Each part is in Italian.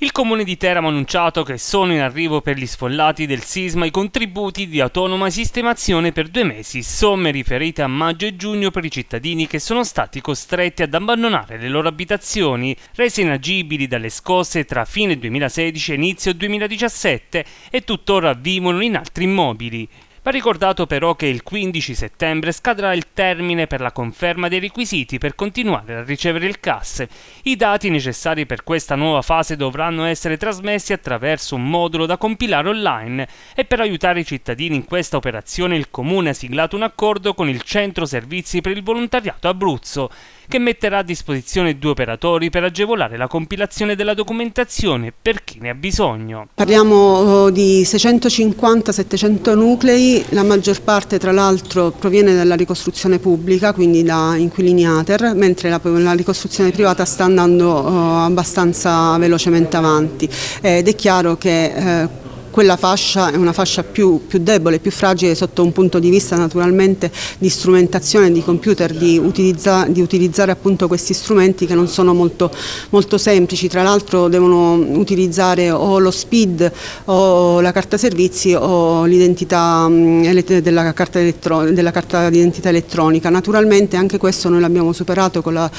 Il comune di Teramo ha annunciato che sono in arrivo per gli sfollati del sisma i contributi di autonoma sistemazione per due mesi, somme riferite a maggio e giugno per i cittadini che sono stati costretti ad abbandonare le loro abitazioni, rese inagibili dalle scosse tra fine 2016 e inizio 2017 e tuttora vivono in altri immobili. Va ricordato però che il 15 settembre scadrà il termine per la conferma dei requisiti per continuare a ricevere il CAS. I dati necessari per questa nuova fase dovranno essere trasmessi attraverso un modulo da compilare online e per aiutare i cittadini in questa operazione il Comune ha siglato un accordo con il Centro Servizi per il Volontariato Abruzzo che metterà a disposizione due operatori per agevolare la compilazione della documentazione per chi ne ha bisogno. Parliamo oh, di 650-700 nuclei, la maggior parte tra l'altro proviene dalla ricostruzione pubblica, quindi da inquilini ATER, mentre la, la ricostruzione privata sta andando uh, abbastanza velocemente avanti ed è chiaro che uh, quella fascia è una fascia più, più, debole, più fragile sotto un punto di vista naturalmente di strumentazione di computer, di, utilizza, di utilizzare appunto questi strumenti che non sono molto, molto semplici, tra l'altro devono utilizzare o lo SPID o la carta servizi o l'identità della carta, della carta d'identità elettronica. Naturalmente anche questo noi l'abbiamo superato con la,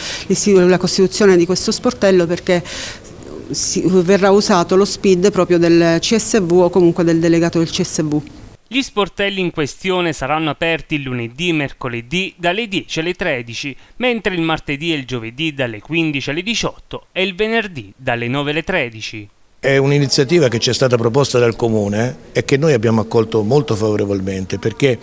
la costituzione di questo sportello perché si, verrà usato lo SPID proprio del CSV o comunque del delegato del CSV. Gli sportelli in questione saranno aperti lunedì e mercoledì dalle 10 alle 13, mentre il martedì e il giovedì dalle 15 alle 18 e il venerdì dalle 9 alle 13. È un'iniziativa che ci è stata proposta dal Comune e che noi abbiamo accolto molto favorevolmente perché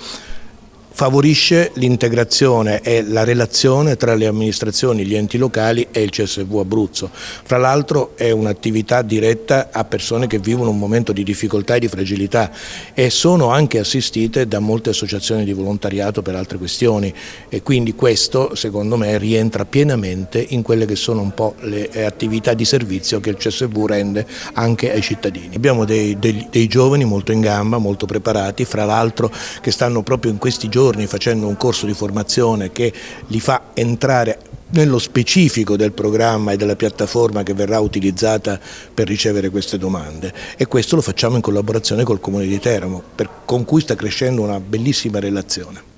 favorisce l'integrazione e la relazione tra le amministrazioni, gli enti locali e il CSV Abruzzo. Fra l'altro è un'attività diretta a persone che vivono un momento di difficoltà e di fragilità e sono anche assistite da molte associazioni di volontariato per altre questioni e quindi questo secondo me rientra pienamente in quelle che sono un po' le eh, attività di servizio che il CSV rende anche ai cittadini. Abbiamo dei, dei, dei giovani molto in gamba, molto preparati, fra l'altro che stanno proprio in questi giorni giorni facendo un corso di formazione che li fa entrare nello specifico del programma e della piattaforma che verrà utilizzata per ricevere queste domande e questo lo facciamo in collaborazione col Comune di Teramo per, con cui sta crescendo una bellissima relazione.